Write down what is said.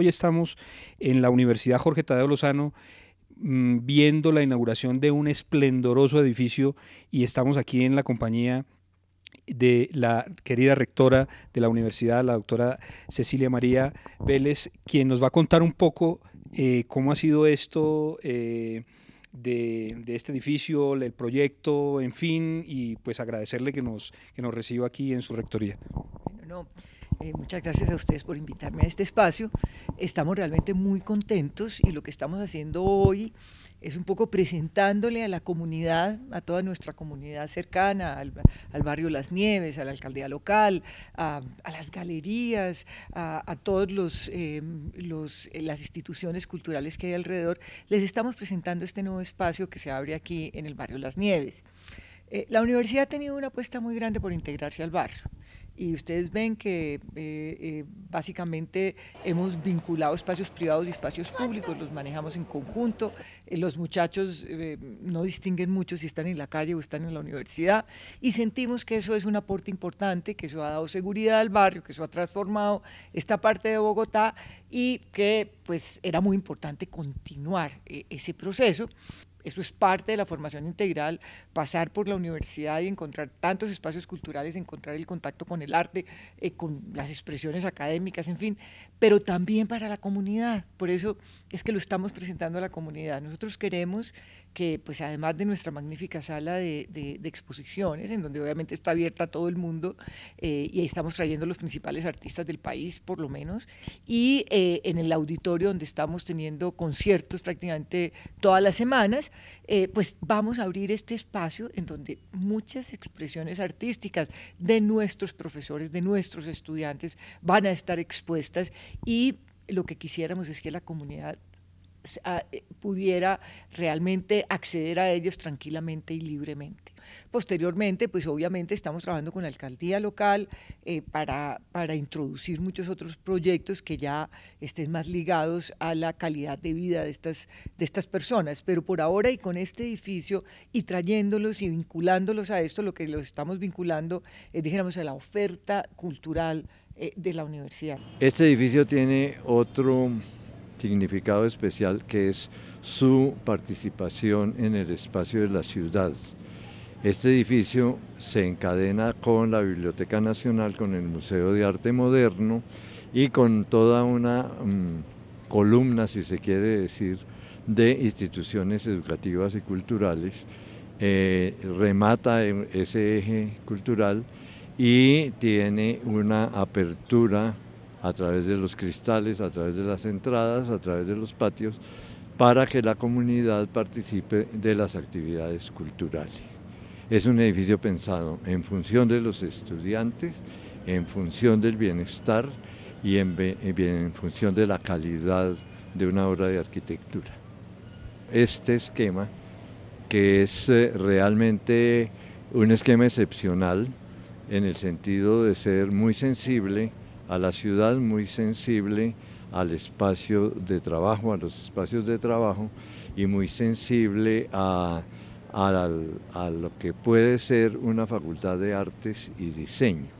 Hoy estamos en la Universidad Jorge Tadeo Lozano mm, viendo la inauguración de un esplendoroso edificio y estamos aquí en la compañía de la querida rectora de la universidad, la doctora Cecilia María Vélez, quien nos va a contar un poco eh, cómo ha sido esto eh, de, este edificio, el proyecto, en fin, y pues agradecerle que nos, que nos reciba aquí en su rectoría. Bueno, no. Eh, muchas gracias a ustedes por invitarme a este espacio. Estamos realmente muy contentos y lo que estamos haciendo hoy es un poco presentándole a la comunidad, a toda nuestra comunidad cercana, al, barrio Las Nieves, a la alcaldía local, a, las galerías, a, a todas los, em, eh, las instituciones culturales que hay alrededor, les estamos presentando este nuevo espacio que se abre aquí en el barrio Las Nieves. Eh, la universidad ha tenido una apuesta muy grande por integrarse al barrio y ustedes ven que eh, eh, básicamente hemos vinculado espacios privados y espacios públicos, los manejamos en conjunto, eh, los muchachos no distinguen mucho si están en la calle o están en la universidad y sentimos que eso es un aporte importante, que eso ha dado seguridad al barrio, que eso ha transformado esta parte de Bogotá y que pues era muy importante continuar ese proceso eso es parte de la formación integral, pasar por la universidad y encontrar tantos espacios culturales, encontrar el contacto con el arte, eh, con las expresiones académicas, en fin, pero también para la comunidad. Por eso es que lo estamos presentando a la comunidad. Nosotros queremos que, pues además de nuestra magnífica sala de, exposiciones, en donde obviamente está abierta a todo el mundo, eh, y ahí estamos trayendo los principales artistas del país, por lo menos, y eh, en el auditorio donde estamos teniendo conciertos prácticamente todas las semanas, eh, pues vamos a abrir este espacio en donde muchas expresiones artísticas de nuestros profesores, de nuestros estudiantes, van a estar expuestas y lo que quisiéramos es que la comunidad Ah, eh, pudiera realmente acceder a ellos tranquilamente y libremente. Posteriormente, pues obviamente estamos trabajando con la alcaldía local eh, para, para, introducir muchos otros proyectos que ya estén más ligados a la calidad de vida de estas, de estas personas. Pero por ahora y con este edificio y trayéndolos y vinculándolos a esto, lo que los estamos vinculando es, dijéramos, a la oferta cultural eh, de la universidad. Este edificio tiene otro significado especial que es su participación en el espacio de la ciudad. Este edificio se encadena con la Biblioteca Nacional, con el Museo de Arte Moderno y con toda una mm, columna, si se quiere decir, de instituciones educativas y culturales. Eh, remata ese eje cultural y tiene una apertura a través de los cristales, a través de las entradas, a través de los patios, para que la comunidad participe de las actividades culturales. Es un edificio pensado en función de los estudiantes, en función del bienestar y en, eh, en función de la calidad de una obra de arquitectura. Este esquema, que es eh, realmente un esquema excepcional en el sentido de ser muy sensible a la ciudad, muy sensible al espacio de trabajo, a los espacios de trabajo y muy sensible a, lo que puede ser una facultad de artes y diseño.